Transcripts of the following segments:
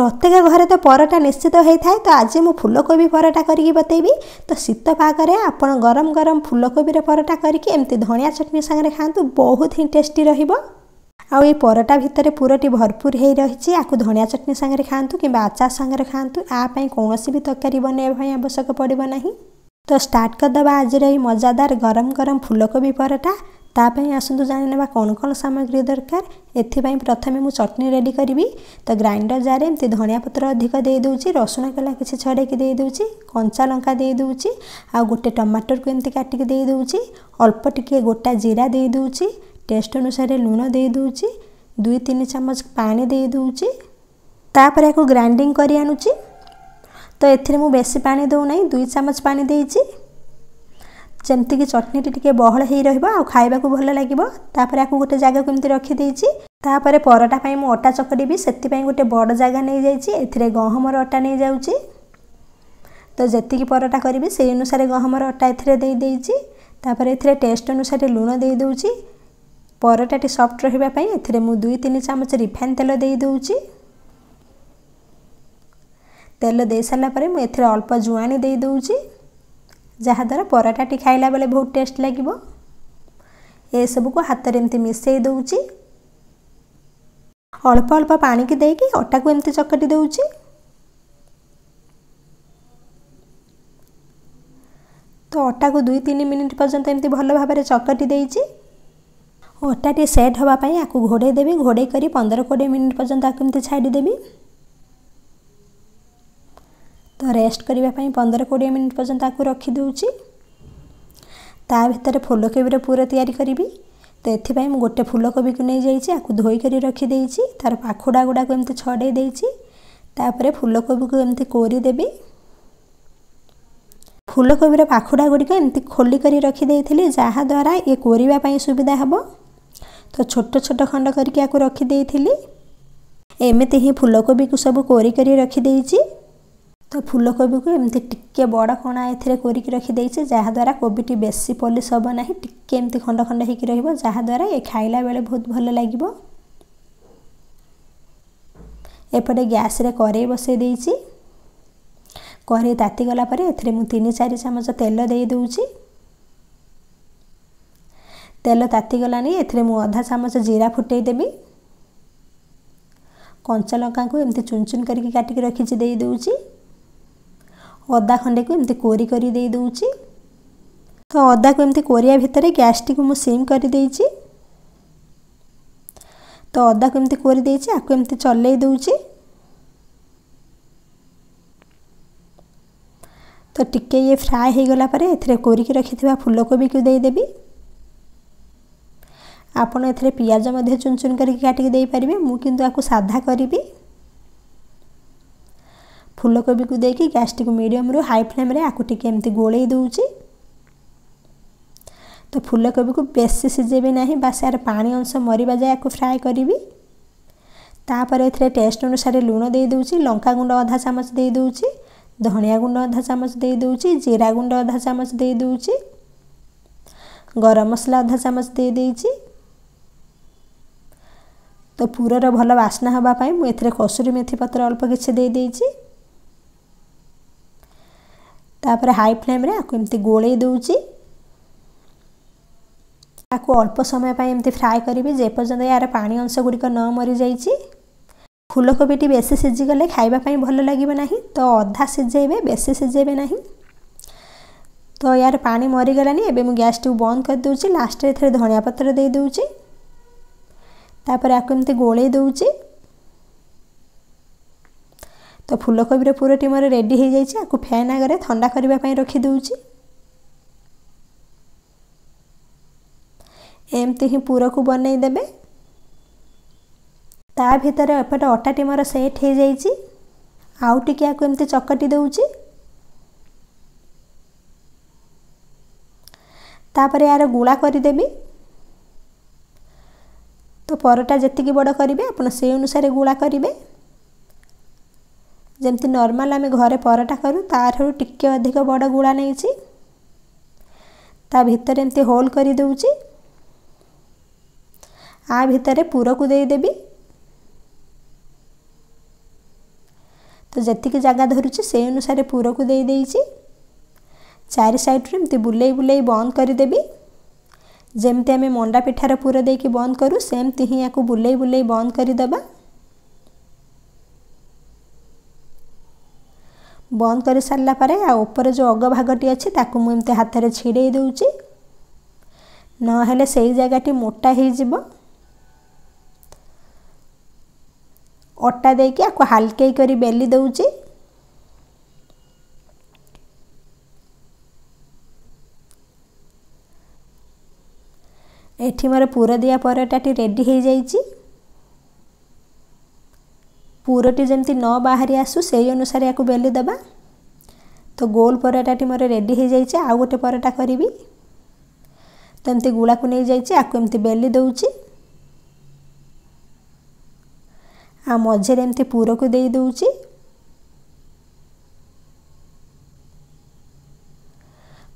ପ୍ରତ୍ୟେକ ଘରେ ତ ପରଟା ନିଶ୍ଚିତ ହୋଇଥାଏ ତ ଆଜି ମୁଁ ଫୁଲକୋବି ପରଟା କରିକି ବତେଇବି ତ ଶୀତ ପାଗରେ ଆପଣ ଗରମ ଗରମ ଫୁଲକୋବିର ପରଟା କରିକି ଏମିତି ଧଣିଆ ଚଟଣି ସାଙ୍ଗରେ ଖାଆନ୍ତୁ ବହୁତ ହିଁ ଟେଷ୍ଟି ରହିବ ଆଉ ଏଇ ପରଟା ଭିତରେ ପୁରଟି ଭରପୁର ହୋଇ ରହିଛି ଆକୁ ଧଣିଆ ଚଟଣି ସାଙ୍ଗରେ ଖାଆନ୍ତୁ କିମ୍ବା ଆଚାର ସାଙ୍ଗରେ ଖାଆନ୍ତୁ ଆ ପାଇଁ କୌଣସି ବି ତରକାରୀ ବନାଇବା ପାଇଁ ଆବଶ୍ୟକ ପଡ଼ିବ ନାହିଁ ତ ଷ୍ଟାର୍ଟ କରିଦେବା ଆଜିର ଏଇ ମଜାଦାର ଗରମ ଗରମ ଫୁଲକୋବି ପରଟା ତା ପାଇଁ ଆସନ୍ତୁ ଜାଣିନେବା କ'ଣ କ'ଣ ସାମଗ୍ରୀ ଦରକାର ଏଥିପାଇଁ ପ୍ରଥମେ ମୁଁ ଚଟଣି ରେଡ଼ି କରିବି ତ ଗ୍ରାଇଣ୍ଡର ଜାର୍ରେ ଏମିତି ଧନିଆ ପତ୍ର ଅଧିକ ଦେଇଦେଉଛି ରସୁଣ କଲା କିଛି ଛଡ଼େଇକି ଦେଇଦେଉଛି କଞ୍ଚା ଲଙ୍କା ଦେଇଦେଉଛି ଆଉ ଗୋଟେ ଟମାଟରକୁ ଏମିତି କାଟିକି ଦେଇଦେଉଛି ଅଳ୍ପ ଟିକିଏ ଗୋଟା ଜିରା ଦେଇଦେଉଛି ଟେଷ୍ଟ ଅନୁସାରେ ଲୁଣ ଦେଇଦେଉଛି ଦୁଇ ତିନି ଚାମଚ ପାଣି ଦେଇଦେଉଛି ତାପରେ ଏହାକୁ ଗ୍ରାଇଣ୍ଡିଙ୍ଗ କରି ଆଣୁଛି ତ ଏଥିରେ ମୁଁ ବେଶୀ ପାଣି ଦେଉନାହିଁ ଦୁଇ ଚାମଚ ପାଣି ଦେଇଛି ଯେମିତିକି ଚଟନିଟି ଟିକିଏ ବହଳ ହେଇ ରହିବ ଆଉ ଖାଇବାକୁ ଭଲ ଲାଗିବ ତାପରେ ଆକୁ ଗୋଟେ ଜାଗାକୁ ଏମିତି ରଖିଦେଇଛି ତାପରେ ପରଟା ପାଇଁ ମୁଁ ଅଟା ଚକଡ଼ିବି ସେଥିପାଇଁ ଗୋଟେ ବଡ଼ ଜାଗା ନେଇଯାଇଛି ଏଥିରେ ଗହମର ଅଟା ନେଇଯାଉଛି ତ ଯେତିକି ପରଟା କରିବି ସେଇ ଅନୁସାରେ ଗହମର ଅଟା ଏଥିରେ ଦେଇଦେଇଛି ତାପରେ ଏଥିରେ ଟେଷ୍ଟ ଅନୁସାରେ ଲୁଣ ଦେଇଦେଉଛି ପରଟାଟି ସଫ୍ଟ ରହିବା ପାଇଁ ଏଥିରେ ମୁଁ ଦୁଇ ତିନି ଚାମଚ ରିଫାଇନ୍ ତେଲ ଦେଇଦେଉଛି ତେଲ ଦେଇସାରିଲା ପରେ ମୁଁ ଏଥିରେ ଅଳ୍ପ ଜୁଆଣି ଦେଇଦେଉଛି ଯାହାଦ୍ୱାରା ପରଟାଟି ଖାଇଲା ବେଳେ ବହୁତ ଟେଷ୍ଟ ଲାଗିବ ଏସବୁକୁ ହାତରେ ଏମିତି ମିଶାଇ ଦେଉଛି ଅଳ୍ପ ଅଳ୍ପ ପାଣିକି ଦେଇକି ଅଟାକୁ ଏମିତି ଚକଟି ଦେଉଛି ତ ଅଟାକୁ ଦୁଇ ତିନି ମିନିଟ୍ ପର୍ଯ୍ୟନ୍ତ ଏମିତି ଭଲ ଭାବରେ ଚକଟି ଦେଇଛି ଅଟାଟି ସେଟ୍ ହେବା ପାଇଁ ଆକୁ ଘୋଡ଼େଇ ଦେବି ଘୋଡ଼େଇ କରି ପନ୍ଦର କୋଡ଼ିଏ ମିନିଟ୍ ପର୍ଯ୍ୟନ୍ତ ଆକୁ ଏମିତି ଛାଡ଼ିଦେବି ତ ରେଷ୍ଟ କରିବା ପାଇଁ ପନ୍ଦର କୋଡ଼ିଏ ମିନିଟ୍ ପର୍ଯ୍ୟନ୍ତ ତାକୁ ରଖିଦେଉଛି ତା ଭିତରେ ଫୁଲକୋବିର ପୁର ତିଆରି କରିବି ତ ଏଥିପାଇଁ ମୁଁ ଗୋଟେ ଫୁଲକୋବିକୁ ନେଇଯାଇଛି ଆକୁ ଧୋଇକରି ରଖିଦେଇଛି ତା'ର ପାଖୁଡ଼ା ଗୁଡ଼ାକୁ ଏମିତି ଛଡ଼େଇ ଦେଇଛି ତାପରେ ଫୁଲକୋବିକୁ ଏମିତି କୋରିଦେବି ଫୁଲକୋବିର ପାଖୁଡ଼ା ଗୁଡ଼ିକ ଏମିତି ଖୋଲି କରି ରଖିଦେଇଥିଲି ଯାହାଦ୍ୱାରା ଇଏ କୋରିବା ପାଇଁ ସୁବିଧା ହେବ ତ ଛୋଟ ଛୋଟ ଖଣ୍ଡ କରିକି ଆକୁ ରଖିଦେଇଥିଲି ଏମିତି ହିଁ ଫୁଲକୋବିକୁ ସବୁ କୋରି କରି ରଖିଦେଇଛି ତ ଫୁଲକୋବିକୁ ଏମିତି ଟିକିଏ ବଡ଼ କଣା ଏଥିରେ କରିକି ରଖିଦେଇଛି ଯାହାଦ୍ୱାରା କୋବିଟି ବେଶୀ ପଲିସ୍ ହେବ ନାହିଁ ଟିକିଏ ଏମିତି ଖଣ୍ଡ ଖଣ୍ଡ ହେଇକି ରହିବ ଯାହାଦ୍ୱାରା ଏ ଖାଇଲା ବେଳେ ବହୁତ ଭଲ ଲାଗିବ ଏପଟେ ଗ୍ୟାସ୍ରେ କରେଇ ବସେଇ ଦେଇଛି କରେଇ ତାତି ଗଲା ପରେ ଏଥିରେ ମୁଁ ତିନି ଚାରି ଚାମଚ ତେଲ ଦେଇଦେଉଛି ତେଲ ତାତିଗଲାନି ଏଥିରେ ମୁଁ ଅଧା ଚାମଚ ଜିରା ଫୁଟେଇ ଦେବି କଞ୍ଚାଲଙ୍କାଙ୍କୁ ଏମିତି ଚୁନ୍ ଚୁନ୍ କରିକି କାଟିକି ରଖିଛି ଦେଇଦେଉଛି ଅଦା ଖଣ୍ଡେକୁ ଏମିତି କୋରି କରି ଦେଇଦେଉଛି ତ ଅଦାକୁ ଏମିତି କୋରିବା ଭିତରେ ଗ୍ୟାସ୍ଟିକୁ ମୁଁ ସିମ୍ କରିଦେଇଛି ତ ଅଦାକୁ ଏମିତି କୋରି ଦେଇଛି ଆକୁ ଏମିତି ଚଲେଇ ଦେଉଛି ତ ଟିକେ ଇଏ ଫ୍ରାଏ ହୋଇଗଲା ପରେ ଏଥିରେ କୋରିକି ରଖିଥିବା ଫୁଲକୋବିକୁ ଦେଇଦେବି ଆପଣ ଏଥିରେ ପିଆଜ ମଧ୍ୟ ଚୁନ୍ ଚୁନ୍ କରିକି କାଟିକି ଦେଇପାରିବେ ମୁଁ କିନ୍ତୁ ଆକୁ ସାଧା କରିବି ଫୁଲକୋବିକୁ ଦେଇକି ଗ୍ୟାସ୍ଟିକୁ ମିଡ଼ିୟମ୍ରୁ ହାଇ ଫ୍ଲେମ୍ରେ ଆକୁ ଟିକେ ଏମିତି ଗୋଳେଇ ଦେଉଛି ତ ଫୁଲକୋବିକୁ ବେଶୀ ସିଝେଇବି ନାହିଁ ବା ସାର ପାଣି ଅଂଶ ମରିବା ଯାଏ ଆକୁ ଫ୍ରାଏ କରିବି ତାପରେ ଏଥିରେ ଟେଷ୍ଟ ଅନୁସାରେ ଲୁଣ ଦେଇଦେଉଛି ଲଙ୍କାଗୁଣ୍ଡ ଅଧା ଚାମଚ ଦେଇଦେଉଛି ଧନିଆ ଗୁଣ୍ଡ ଅଧା ଚାମଚ ଦେଇଦେଉଛି ଜିରା ଗୁଣ୍ଡ ଅଧା ଚାମଚ ଦେଇଦେଉଛି ଗରମ ମସଲା ଅଧା ଚାମଚ ଦେଇଦେଇଛି ତ ପୁରର ଭଲ ବାସ୍ନା ହେବା ପାଇଁ ମୁଁ ଏଥିରେ କସୁରୀ ମେଥି ପତ୍ର ଅଳ୍ପ କିଛି ଦେଇଦେଇଛି ତାପରେ ହାଇ ଫ୍ଲେମ୍ରେ ଆକୁ ଏମିତି ଗୋଳେଇ ଦେଉଛି ଆକୁ ଅଳ୍ପ ସମୟ ପାଇଁ ଏମିତି ଫ୍ରାଏ କରିବି ଯେପର୍ଯ୍ୟନ୍ତ ଏହାର ପାଣି ଅଂଶ ଗୁଡ଼ିକ ନ ମରିଯାଇଛି ଫୁଲକୋବିଟି ବେଶୀ ସିଝିଗଲେ ଖାଇବା ପାଇଁ ଭଲ ଲାଗିବ ନାହିଁ ତ ଅଧା ସିଝେଇବେ ବେଶୀ ସିଝେଇବେ ନାହିଁ ତ ଏହାର ପାଣି ମରିଗଲାନି ଏବେ ମୁଁ ଗ୍ୟାସ୍ଟିକୁ ବନ୍ଦ କରିଦେଉଛି ଲାଷ୍ଟରେ ଏଥିରେ ଧନିଆ ପତ୍ର ଦେଇଦେଉଛି ତାପରେ ଆକୁ ଏମିତି ଗୋଳେଇ ଦେଉଛି ତ ଫୁଲକୋବିର ପୁରଟି ମୋର ରେଡ଼ି ହୋଇଯାଇଛି ଆକୁ ଫ୍ୟାନ୍ ଆଗରେ ଥଣ୍ଡା କରିବା ପାଇଁ ରଖିଦେଉଛି ଏମିତି ହିଁ ପୁରକୁ ବନେଇ ଦେବେ ତା ଭିତରେ ଏପଟେ ଅଟାଟି ମୋର ସେଟ୍ ହୋଇଯାଇଛି ଆଉ ଟିକିଏ ଆକୁ ଏମିତି ଚକଟି ଦେଉଛି ତାପରେ ଏହାର ଗୁଳା କରିଦେବି ତ ପରଟା ଯେତିକି ବଡ଼ କରିବେ ଆପଣ ସେଇ ଅନୁସାରେ ଗୁଳା କରିବେ ଯେମିତି ନର୍ମାଲ୍ ଆମେ ଘରେ ପରଟା କରୁ ତା'ଠାରୁ ଟିକିଏ ଅଧିକ ବଡ଼ ଗୁଳା ନେଇଛି ତା ଭିତରେ ଏମିତି ହୋଲ୍ କରିଦେଉଛି ଆ ଭିତରେ ପୁରକୁ ଦେଇଦେବି ତ ଯେତିକି ଜାଗା ଧରୁଛି ସେଇ ଅନୁସାରେ ପୁରକୁ ଦେଇଦେଇଛି ଚାରି ସାଇଡ଼୍ରୁ ଏମିତି ବୁଲେଇ ବୁଲେଇ ବନ୍ଦ କରିଦେବି ଯେମିତି ଆମେ ମଣ୍ଡା ପିଠାର ପୁର ଦେଇକି ବନ୍ଦ କରୁ ସେମିତି ହିଁ ୟାକୁ ବୁଲେଇ ବୁଲେଇ ବନ୍ଦ କରିଦେବା ବନ୍ଦ କରିସାରିଲା ପରେ ଆଉ ଉପରେ ଯେଉଁ ଅଗ ଭାଗଟି ଅଛି ତାକୁ ମୁଁ ଏମିତି ହାତରେ ଛିଡ଼େଇ ଦେଉଛି ନହେଲେ ସେଇ ଜାଗାଟି ମୋଟା ହୋଇଯିବ ଅଟା ଦେଇକି ଆକୁ ହାଲକେଇ କରି ବେଲି ଦେଉଛି ଏଠି ମୋର ପୁର ଦିଆ ପରଟାଟି ରେଡ଼ି ହୋଇଯାଇଛି ପୁରଟି ଯେମିତି ନ ବାହାରି ଆସୁ ସେଇ ଅନୁସାରେ ୟାକୁ ବେଲି ଦେବା ତ ଗୋଲ ପରଟାଟି ମୋର ରେଡ଼ି ହୋଇଯାଇଛି ଆଉ ଗୋଟେ ପରଟା କରିବି ତ ଏମିତି ଗୁଳାକୁ ନେଇଯାଇଛି ୟାକୁ ଏମିତି ବେଲି ଦେଉଛି ଆଉ ମଝିରେ ଏମିତି ପୁରକୁ ଦେଇ ଦେଉଛି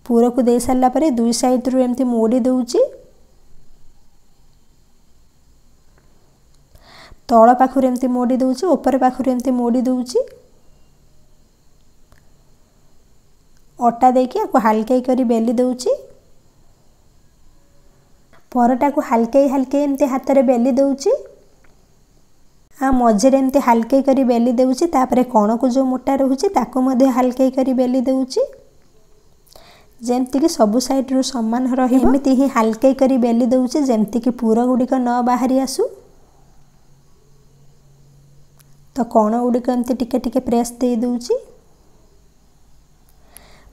ପୁରକୁ ଦେଇ ସାରିଲା ପରେ ଦୁଇ ସାଇଡ଼ରୁ ଏମିତି ମୋଡ଼ି ଦେଉଛି ତଳ ପାଖରୁ ଏମିତି ମୋଡ଼ି ଦେଉଛି ଉପର ପାଖରୁ ଏମିତି ମୋଡ଼ି ଦେଉଛି ଅଟା ଦେଇକି ଆକୁ ହାଲକେଇ କରି ବେଲି ଦେଉଛି ପରଟାକୁ ହାଲକେଇ ହାଲକେଇ ଏମିତି ହାତରେ ବେଲି ଦେଉଛି ଆଉ ମଝିରେ ଏମିତି ହାଲକେଇ କରି ବେଲି ଦେଉଛି ତାପରେ କଣକୁ ଯେଉଁ ମୋଟା ରହୁଛି ତାକୁ ମଧ୍ୟ ହାଲକେଇ କରି ବେଲି ଦେଉଛି ଯେମିତିକି ସବୁ ସାଇଡ଼ରୁ ସମାନ ରହେ ଏମିତି ହିଁ ହାଲକେଇ କରି ବେଲି ଦେଉଛି ଯେମିତିକି ପୁରଗୁଡ଼ିକ ନ ବାହାରି ଆସୁ ତ କ'ଣ ଗୁଡ଼ିକ ଏମିତି ଟିକେ ଟିକେ ପ୍ରେସ୍ ଦେଇଦେଉଛି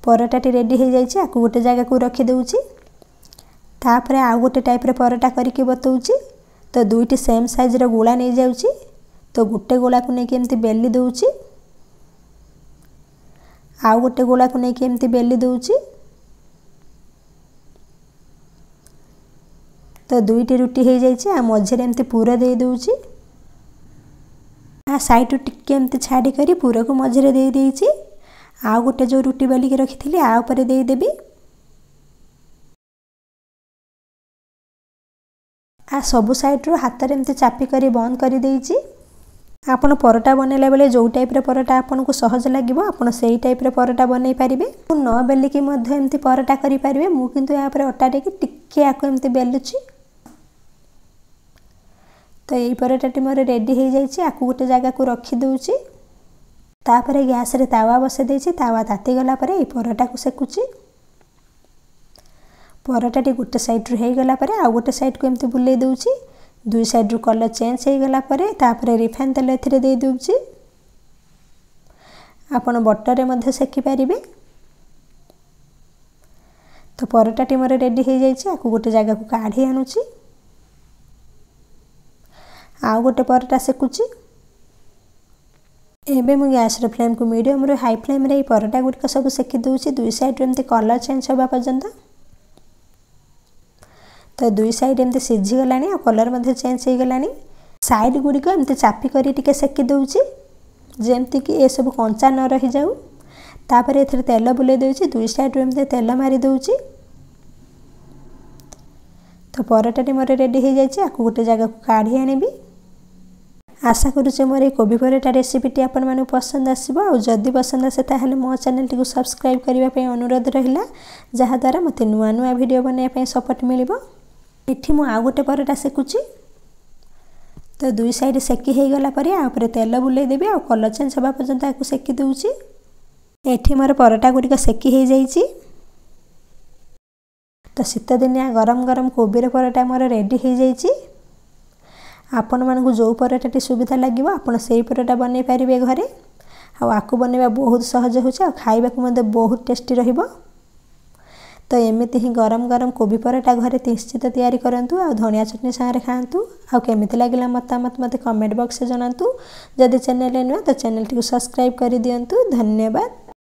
ପରଟାଟି ରେଡ଼ି ହୋଇଯାଇଛି ଆକୁ ଗୋଟେ ଜାଗାକୁ ରଖିଦେଉଛି ତାପରେ ଆଉ ଗୋଟେ ଟାଇପ୍ର ପରଟା କରିକି ବତାଉଛି ତ ଦୁଇଟି ସେମ୍ ସାଇଜ୍ର ଗୋଳା ନେଇଯାଉଛି ତ ଗୋଟେ ଗୋଳାକୁ ନେଇକି ଏମିତି ବେଲି ଦେଉଛି ଆଉ ଗୋଟେ ଗୋଳାକୁ ନେଇକି ଏମିତି ବେଲି ଦେଉଛି ତ ଦୁଇଟି ରୁଟି ହୋଇଯାଇଛି ଆଉ ମଝିରେ ଏମିତି ପୁର ଦେଇଦେଉଛି ଆ ସାଇଡ଼୍ରୁ ଟିକିଏ ଏମିତି ଛାଡ଼ି କରି ପୁରକୁ ମଝିରେ ଦେଇଦେଇଛି ଆଉ ଗୋଟେ ଯେଉଁ ରୁଟି ବେଲିକି ରଖିଥିଲି ଆ ଉପରେ ଦେଇଦେବି ଆ ସବୁ ସାଇଡ଼୍ରୁ ହାତରେ ଏମିତି ଚାପି କରି ବନ୍ଦ କରିଦେଇଛି ଆପଣ ପରଟା ବନେଇଲା ବେଳେ ଯେଉଁ ଟାଇପ୍ର ପରଟା ଆପଣଙ୍କୁ ସହଜ ଲାଗିବ ଆପଣ ସେଇ ଟାଇପ୍ର ପରଟା ବନେଇ ପାରିବେ ମୁଁ ନ ବେଲିକି ମଧ୍ୟ ଏମିତି ପରଟା କରିପାରିବେ ମୁଁ କିନ୍ତୁ ଏହା ଉପରେ ଅଟା ଦେଇକି ଟିକିଏ ଆକୁ ଏମିତି ବେଲୁଛି ତ ଏଇ ପରଟାଟି ମୋର ରେଡ଼ି ହୋଇଯାଇଛି ଆକୁ ଗୋଟେ ଜାଗାକୁ ରଖିଦେଉଛି ତାପରେ ଗ୍ୟାସରେ ତାୱା ବସେଇ ଦେଇଛି ତାୱା ତାତିଗଲା ପରେ ଏଇ ପରଟାକୁ ସେକୁଛି ପରଟାଟି ଗୋଟେ ସାଇଡ଼୍ରୁ ହୋଇଗଲା ପରେ ଆଉ ଗୋଟେ ସାଇଡ଼୍କୁ ଏମିତି ବୁଲେଇ ଦେଉଛି ଦୁଇ ସାଇଡ଼୍ରୁ କଲର୍ ଚେଞ୍ଜ ହୋଇଗଲା ପରେ ତାପରେ ରିଫାଇନ୍ ତେଲ ଏଥିରେ ଦେଇଦେଉଛି ଆପଣ ବଟରରେ ମଧ୍ୟ ସେକିପାରିବେ ତ ପରଟାଟି ମୋର ରେଡ଼ି ହୋଇଯାଇଛି ଆକୁ ଗୋଟେ ଜାଗାକୁ କାଢ଼ି ଆଣୁଛି ଆଉ ଗୋଟେ ପରଟା ସେକୁଛି ଏବେ ମୁଁ ଗ୍ୟାସ୍ର ଫ୍ଲେମ୍କୁ ମିଡ଼ିୟମ୍ରୁ ହାଇ ଫ୍ଲେମ୍ରେ ଏଇ ପରଟା ଗୁଡ଼ିକ ସବୁ ସେକି ଦେଉଛି ଦୁଇ ସାଇଡ଼୍ରୁ ଏମିତି କଲର୍ ଚେଞ୍ଜ ହେବା ପର୍ଯ୍ୟନ୍ତ ତ ଦୁଇ ସାଇଡ଼୍ ଏମିତି ସିଝିଗଲାଣି ଆଉ କଲର୍ ମଧ୍ୟ ଚେଞ୍ଜ ହୋଇଗଲାଣି ସାଇଡ଼୍ ଗୁଡ଼ିକ ଏମିତି ଚାପି କରି ଟିକିଏ ସେକି ଦେଉଛି ଯେମିତିକି ଏସବୁ କଞ୍ଚା ନ ରହିଯାଉ ତାପରେ ଏଥିରେ ତେଲ ବୁଲେଇ ଦେଉଛି ଦୁଇ ସାଇଡ଼୍ରୁ ଏମିତି ତେଲ ମାରିଦେଉଛି ତ ପରଟାଟି ମୋର ରେଡ଼ି ହୋଇଯାଇଛି ଆକୁ ଗୋଟେ ଜାଗାକୁ କାଢ଼ି ଆଣିବି ଆଶା କରୁଛି ମୋର ଏଇ କୋବି ପରଟା ରେସିପିଟି ଆପଣମାନଙ୍କୁ ପସନ୍ଦ ଆସିବ ଆଉ ଯଦି ପସନ୍ଦ ଆସେ ତାହେଲେ ମୋ ଚ୍ୟାନେଲଟିକୁ ସବସ୍କ୍ରାଇବ୍ କରିବା ପାଇଁ ଅନୁରୋଧ ରହିଲା ଯାହାଦ୍ୱାରା ମୋତେ ନୂଆ ନୂଆ ଭିଡ଼ିଓ ବନାଇବା ପାଇଁ ସପୋର୍ଟ ମିଳିବ ଏଠି ମୁଁ ଆଉ ଗୋଟେ ପରଟା ସେକୁଛି ତ ଦୁଇ ସାଇଡ଼୍ ସେକି ହୋଇଗଲା ପରେ ଆ ଉପରେ ତେଲ ବୁଲେଇ ଦେବି ଆଉ କଲର୍ ଚେଞ୍ଜ ହେବା ପର୍ଯ୍ୟନ୍ତ ଆକୁ ସେକି ଦେଉଛି ଏଠି ମୋର ପରଟା ଗୁଡ଼ିକ ସେକି ହୋଇଯାଇଛି ତ ଶୀତଦିନିଆ ଗରମ ଗରମ କୋବିର ପରଟା ମୋର ରେଡ଼ି ହୋଇଯାଇଛି ଆପଣମାନଙ୍କୁ ଯେଉଁ ପରଟାଟି ସୁବିଧା ଲାଗିବ ଆପଣ ସେଇ ପରଟା ବନେଇ ପାରିବେ ଘରେ ଆଉ ଆକୁ ବନେଇବା ବହୁତ ସହଜ ହେଉଛି ଆଉ ଖାଇବାକୁ ମଧ୍ୟ ବହୁତ ଟେଷ୍ଟି ରହିବ ତ ଏମିତି ହିଁ ଗରମ ଗରମ କୋବି ପରଟା ଘରେ ନିଶ୍ଚିତ ତିଆରି କରନ୍ତୁ ଆଉ ଧନିଆ ଚଟଣି ସାଙ୍ଗରେ ଖାଆନ୍ତୁ ଆଉ କେମିତି ଲାଗିଲା ମତାମତ ମୋତେ କମେଣ୍ଟ ବକ୍ସରେ ଜଣାନ୍ତୁ ଯଦି ଚ୍ୟାନେଲରେ ନୁହେଁ ତ ଚ୍ୟାନେଲଟିକୁ ସବସ୍କ୍ରାଇବ୍ କରିଦିଅନ୍ତୁ ଧନ୍ୟବାଦ